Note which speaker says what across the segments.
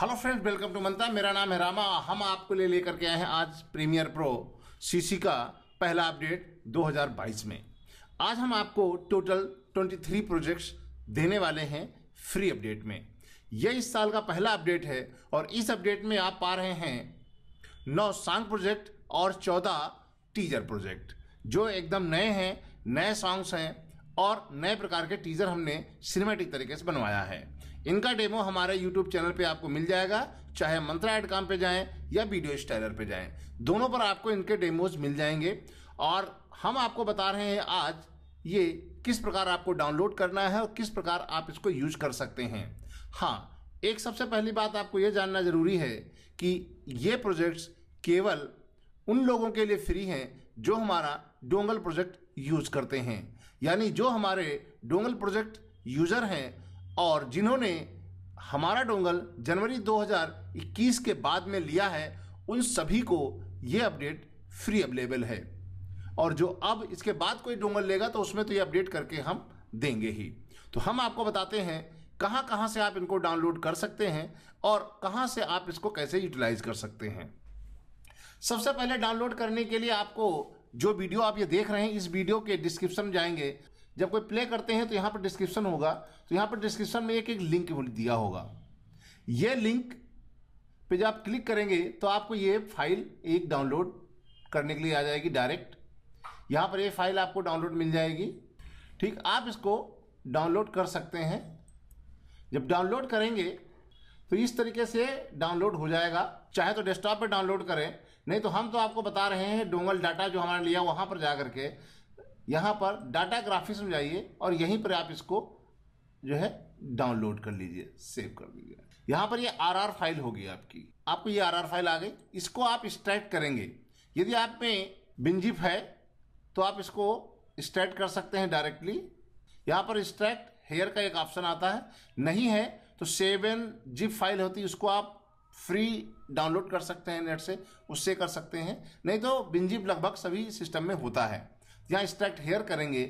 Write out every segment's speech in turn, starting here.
Speaker 1: hello friends welcome to मंता मेरा नाम है रामा हम आपको ले लेकर के आए हैं आज प्रीमियर प्रो सीसी का पहला अपडेट 2022 में आज हम आपको टोटल 23 प्रोजेक्ट्स देने वाले हैं फ्री अपडेट में यह इस साल का पहला अपडेट है और इस अपडेट में आप पा रहे हैं नौ सॉन्ग प्रोजेक्ट और चौदह टीजर प्रोजेक्ट जो एकदम नए हैं नए सॉन्ग्स हैं और नए प्रकार के टीजर हमने सिनेमेटिक तरीके से बनवाया है इनका डेमो हमारे यूट्यूब चैनल पे आपको मिल जाएगा चाहे मंत्रा एड काम पे जाएं या वीडियो स्टाइलर पे जाएं दोनों पर आपको इनके डेमोज मिल जाएंगे और हम आपको बता रहे हैं आज ये किस प्रकार आपको डाउनलोड करना है और किस प्रकार आप इसको यूज कर सकते हैं हाँ एक सबसे पहली बात आपको ये जानना ज़रूरी है कि ये प्रोजेक्ट्स केवल उन लोगों के लिए फ्री हैं जो हमारा डोंगल प्रोजेक्ट यूज़ करते हैं यानी जो हमारे डोंगल प्रोजेक्ट यूज़र हैं और जिन्होंने हमारा डोंगल जनवरी 2021 के बाद में लिया है उन सभी को ये अपडेट फ्री अवेलेबल है और जो अब इसके बाद कोई डोंगल लेगा तो उसमें तो ये अपडेट करके हम देंगे ही तो हम आपको बताते हैं कहाँ कहाँ से आप इनको डाउनलोड कर सकते हैं और कहाँ से आप इसको कैसे यूटिलाइज कर सकते हैं सबसे पहले डाउनलोड करने के लिए आपको जो वीडियो आप ये देख रहे हैं इस वीडियो के डिस्क्रिप्शन में जाएंगे जब कोई प्ले करते हैं तो यहाँ पर डिस्क्रिप्शन होगा तो यहाँ पर डिस्क्रिप्शन में एक एक लिंक दिया होगा ये लिंक पे जब आप क्लिक करेंगे तो आपको ये फाइल एक डाउनलोड करने के लिए आ जाएगी डायरेक्ट यहाँ पर ये फाइल आपको डाउनलोड मिल जाएगी ठीक आप इसको डाउनलोड कर सकते हैं जब डाउनलोड करेंगे तो इस तरीके से डाउनलोड हो जाएगा चाहे तो डेस्कटॉप पर डाउनलोड करें नहीं तो हम तो आपको बता रहे हैं डोंगल डाटा जो हमारे लिया वहाँ पर जा करके यहाँ पर डाटा ग्राफिक्स में जाइए और यहीं पर आप इसको जो है डाउनलोड कर लीजिए सेव कर दीजिए यहाँ पर ये आर आर फाइल होगी आपकी आपको ये आर आर फाइल आ गई इसको आप स्ट्रैक्ट करेंगे यदि आप में बिंजिप है तो आप इसको स्ट्रैक्ट कर सकते हैं डायरेक्टली यहाँ पर स्ट्रैक्ट हेयर का एक ऑप्शन आता है नहीं है तो सेवन जिप फाइल होती है उसको आप फ्री डाउनलोड कर सकते हैं नेट से उससे कर सकते हैं नहीं तो बिंजिप लगभग सभी सिस्टम में होता है या स्ट्रैक्ट हेयर करेंगे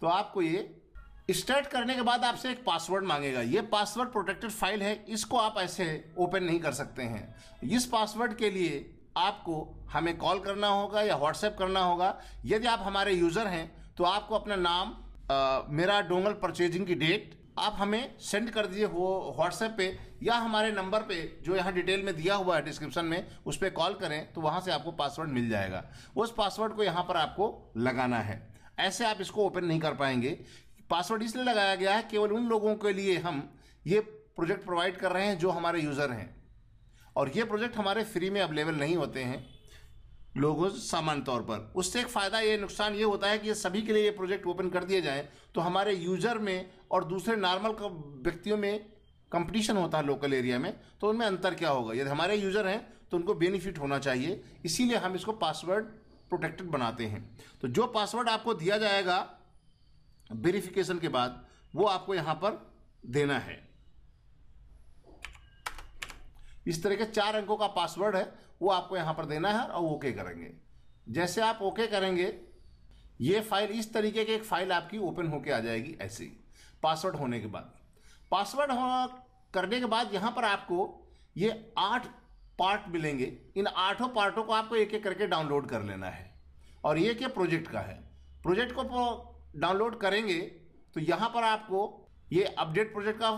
Speaker 1: तो आपको ये स्ट्रैक्ट करने के बाद आपसे एक पासवर्ड मांगेगा ये पासवर्ड प्रोटेक्टेड फाइल है इसको आप ऐसे ओपन नहीं कर सकते हैं इस पासवर्ड के लिए आपको हमें कॉल करना होगा या व्हाट्सएप करना होगा यदि आप हमारे यूज़र हैं तो आपको अपना नाम आ, मेरा डोंगल परचेजिंग की डेट आप हमें सेंड कर दीजिए वो व्हाट्सएप पे या हमारे नंबर पे जो यहाँ डिटेल में दिया हुआ है डिस्क्रिप्शन में उस पर कॉल करें तो वहाँ से आपको पासवर्ड मिल जाएगा उस पासवर्ड को यहाँ पर आपको लगाना है ऐसे आप इसको ओपन नहीं कर पाएंगे पासवर्ड इसलिए लगाया गया है केवल उन लोगों के लिए हम ये प्रोजेक्ट प्रोवाइड कर रहे हैं जो हमारे यूज़र हैं और ये प्रोजेक्ट हमारे फ्री में अवेलेबल नहीं होते हैं लोगों सामान्य तौर पर उससे एक फ़ायदा ये नुकसान ये होता है कि सभी के लिए ये प्रोजेक्ट ओपन कर दिए जाए तो हमारे यूज़र में और दूसरे नॉर्मल व्यक्तियों में कंपटीशन होता है लोकल एरिया में तो उनमें अंतर क्या होगा यदि हमारे यूज़र हैं तो उनको बेनिफिट होना चाहिए इसीलिए हम इसको पासवर्ड प्रोटेक्टेड बनाते हैं तो जो पासवर्ड आपको दिया जाएगा वेरिफिकेशन के बाद वो आपको यहाँ पर देना है इस तरह के चार अंकों का पासवर्ड है वो आपको यहाँ पर देना है और ओके करेंगे जैसे आप ओके करेंगे ये फाइल इस तरीके की एक फाइल आपकी ओपन होके आ जाएगी ऐसे पासवर्ड होने के बाद पासवर्ड हो करने के बाद यहाँ पर आपको ये आठ पार्ट मिलेंगे इन आठों पार्टों को आपको एक एक करके डाउनलोड कर लेना है और ये क्या प्रोजेक्ट का है प्रोजेक्ट को डाउनलोड करेंगे तो यहाँ पर आपको ये अपडेट प्रोजेक्ट का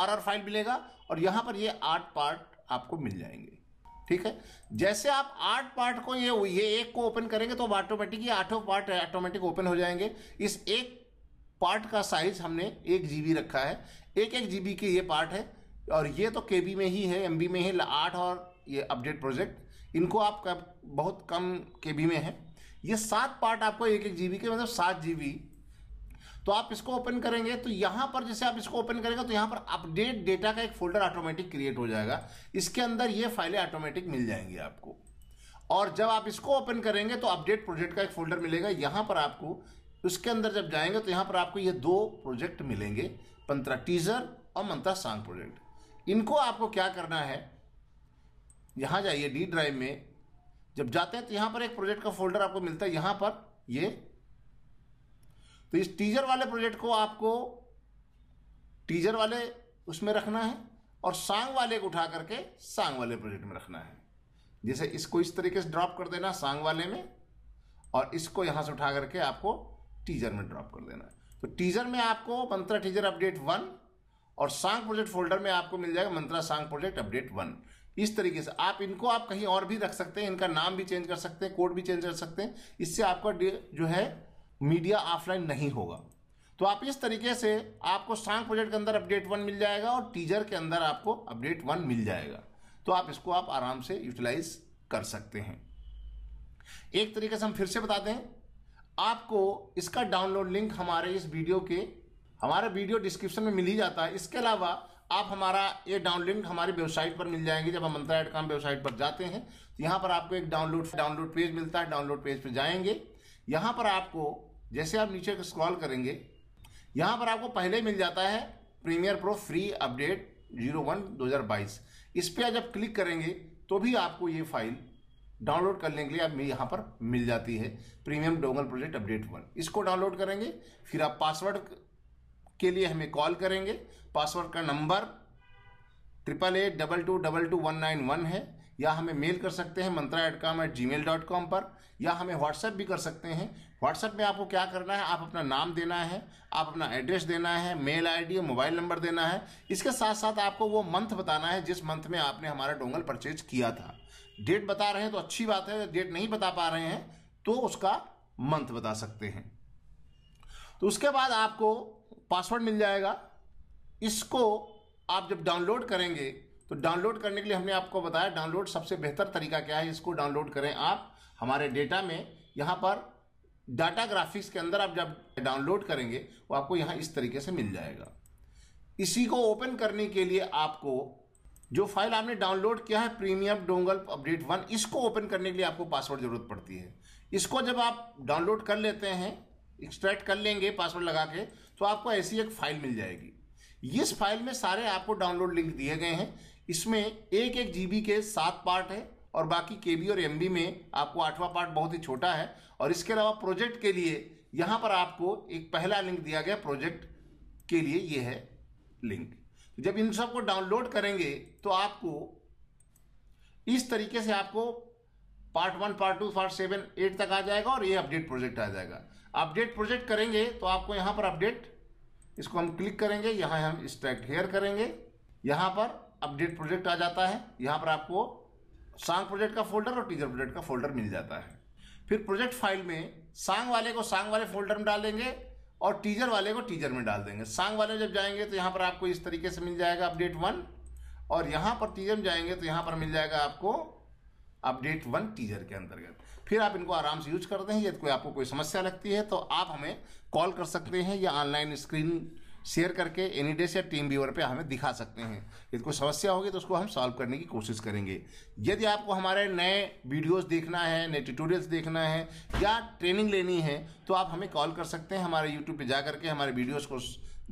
Speaker 1: आर आर फाइल मिलेगा और यहाँ पर ये आठ पार्ट आपको मिल जाएंगे ठीक है जैसे आप आठ पार्ट को ये ये एक को ओपन करेंगे तो ऑटोमेटिक ये आठों पार्ट ऑटोमेटिक ओपन हो जाएंगे इस एक पार्ट का साइज हमने एक जीबी रखा है एक एक जीबी के ये पार्ट है और ये तो केबी में ही है एमबी में ही आठ और ये अपडेट प्रोजेक्ट इनको आप बहुत कम केबी में है ये सात पार्ट आपको एक एक जीबी के मतलब सात जीबी तो आप इसको ओपन करेंगे तो यहां पर जैसे आप इसको ओपन करेंगे तो यहां पर अपडेट डेटा का एक फोल्डर ऑटोमेटिक क्रिएट हो जाएगा इसके अंदर ये फाइलें ऑटोमेटिक मिल जाएंगी आपको और जब आप इसको ओपन करेंगे तो अपडेट प्रोजेक्ट का एक फोल्डर मिलेगा यहां पर आपको उसके अंदर जब जाएंगे तो यहां पर आपको ये दो प्रोजेक्ट मिलेंगे पंत्रा टीजर और मंत्रा सांग प्रोजेक्ट इनको आपको क्या करना है यहां जाइए डी ड्राइव में जब जाते हैं तो यहां पर एक प्रोजेक्ट का फोल्डर आपको मिलता है यहां पर ये तो इस टीजर वाले प्रोजेक्ट को आपको टीजर वाले उसमें रखना है और सांग वाले को उठा करके सांग वाले प्रोजेक्ट में रखना है जैसे इसको इस तरीके से ड्रॉप कर देना सांग वाले में और इसको यहां से उठा करके आपको टीजर में ड्रॉप कर देना है तो टीजर में आपको मंत्रा टीजर अपडेट वन और सांग प्रोजेक्ट फोल्डर में आपको मिल जाएगा मंत्रा सांग प्रोजेक्ट अपडेट वन इस तरीके से आप इनको आप कहीं और भी रख सकते हैं इनका नाम भी चेंज कर सकते हैं कोड भी चेंज कर सकते हैं इससे आपका जो है मीडिया ऑफलाइन नहीं होगा तो आप इस तरीके से आपको सांग प्रोजेक्ट के अंदर अपडेट वन मिल जाएगा और टीजर के अंदर आपको अपडेट वन मिल जाएगा तो आप इसको आप आराम से यूटिलाइज कर सकते हैं एक तरीके से हम फिर से बता दें आपको इसका डाउनलोड लिंक हमारे इस वीडियो के हमारे वीडियो डिस्क्रिप्शन में मिल ही जाता है इसके अलावा आप हमारा ये डाउनलोड लिंक हमारी वेबसाइट पर मिल जाएंगे जब हम मंत्रा डॉट कॉम वेबसाइट पर जाते हैं तो यहाँ पर आपको एक डाउनलोड डाउनलोड पेज मिलता है डाउनलोड पेज पर जाएंगे यहाँ पर आपको जैसे आप नीचे स्क्रॉल करेंगे यहाँ पर आपको पहले मिल जाता है premiere pro free update zero one दो हज़ार बाईस इस पर आप जब क्लिक करेंगे तो भी आपको ये फाइल डाउनलोड करने के लिए आप यहाँ पर मिल जाती है premium dongle project update one इसको डाउनलोड करेंगे फिर आप पासवर्ड के लिए हमें कॉल करेंगे पासवर्ड का number triple eight double two double two one nine one है या हमें मेल कर सकते हैं Mantra at com at G mail dot com पर या हमें व्हाट्सएप भी कर सकते हैं व्हाट्सएप में आपको क्या करना है आप अपना नाम देना है आप अपना एड्रेस देना है मेल आईडी और मोबाइल नंबर देना है इसके साथ साथ आपको वो मंथ बताना है जिस मंथ में आपने हमारा डोंगल परचेज किया था डेट बता रहे हैं तो अच्छी बात है डेट नहीं बता पा रहे हैं तो उसका मंथ बता सकते हैं तो उसके बाद आपको पासवर्ड मिल जाएगा इसको आप जब डाउनलोड करेंगे तो डाउनलोड करने के लिए हमने आपको बताया डाउनलोड सबसे बेहतर तरीका क्या है इसको डाउनलोड करें आप हमारे डेटा में यहाँ पर डाटा ग्राफिक्स के अंदर आप जब डाउनलोड करेंगे वो आपको यहाँ इस तरीके से मिल जाएगा इसी को ओपन करने के लिए आपको जो फाइल आपने डाउनलोड किया है प्रीमियम डोंगल अपडेट वन इसको ओपन करने के लिए आपको पासवर्ड ज़रूरत पड़ती है इसको जब आप डाउनलोड कर लेते हैं एक्सट्रैक्ट कर लेंगे पासवर्ड लगा के तो आपको ऐसी एक फाइल मिल जाएगी इस फाइल में सारे आपको डाउनलोड लिंक दिए गए हैं इसमें एक एक जीबी के सात पार्ट है और बाकी केबी और एमबी में आपको आठवां पार्ट बहुत ही छोटा है और इसके अलावा प्रोजेक्ट के लिए यहाँ पर आपको एक पहला लिंक दिया गया प्रोजेक्ट के लिए ये है लिंक तो जब इन सब को डाउनलोड करेंगे तो आपको इस तरीके से आपको part one part two part seven eight तक आ जाएगा और ये अपडेट प्रोजेक्ट आ जाएगा अपडेट प्रोजेक्ट करेंगे तो आपको यहाँ पर अपडेट इसको हम क्लिक करेंगे यहाँ हम स्ट्रैक्ट हेयर करेंगे यहाँ पर अपडेट प्रोजेक्ट आ जाता है यहाँ पर आपको सांग प्रोजेक्ट का फोल्डर और टीजर प्रोजेक्ट का फोल्डर मिल जाता है फिर प्रोजेक्ट फाइल में सांग वाले को सांग वाले फोल्डर में डाल देंगे और टीजर वाले को टीजर में डाल देंगे सांग वाले जब जाएंगे तो यहाँ पर आपको इस तरीके से मिल जाएगा अपडेट वन और यहाँ पर टीजर में जाएंगे तो यहाँ पर मिल जाएगा आपको अपडेट वन टीजर के अंतर्गत फिर आप इनको आराम से यूज करते हैं यदि कोई आपको कोई समस्या लगती है तो आप हमें कॉल कर सकते हैं या ऑनलाइन स्क्रीन शेयर करके एनी डेस्क या टीम व्यूअर पे हमें दिखा सकते हैं यदि कोई समस्या होगी तो उसको हम सॉल्व करने की कोशिश करेंगे यदि आपको हमारे नए वीडियोस देखना है नए ट्यूटोरियल्स देखना है या ट्रेनिंग लेनी है तो आप हमें कॉल कर सकते हैं हमारे यूट्यूब पर जा करके हमारे वीडियोज़ को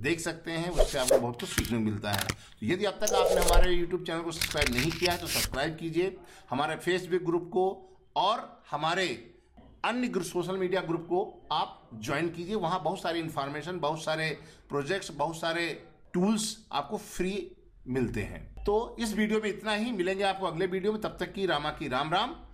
Speaker 1: देख सकते हैं उससे आपको बहुत कुछ सीखने मिलता है तो यदि अब तक आपने हमारे यूट्यूब चैनल को सब्सक्राइब नहीं किया है तो सब्सक्राइब कीजिए हमारे फेसबुक ग्रुप को और हमारे अन्य सोशल मीडिया ग्रुप को आप ज्वाइन कीजिए वहाँ बहुत सारी इन्फॉर्मेशन बहुत सारे प्रोजेक्ट्स बहुत सारे टूल्स आपको फ्री मिलते हैं तो इस वीडियो में इतना ही मिलेंगे आपको अगले वीडियो में तब तक की रामा की राम राम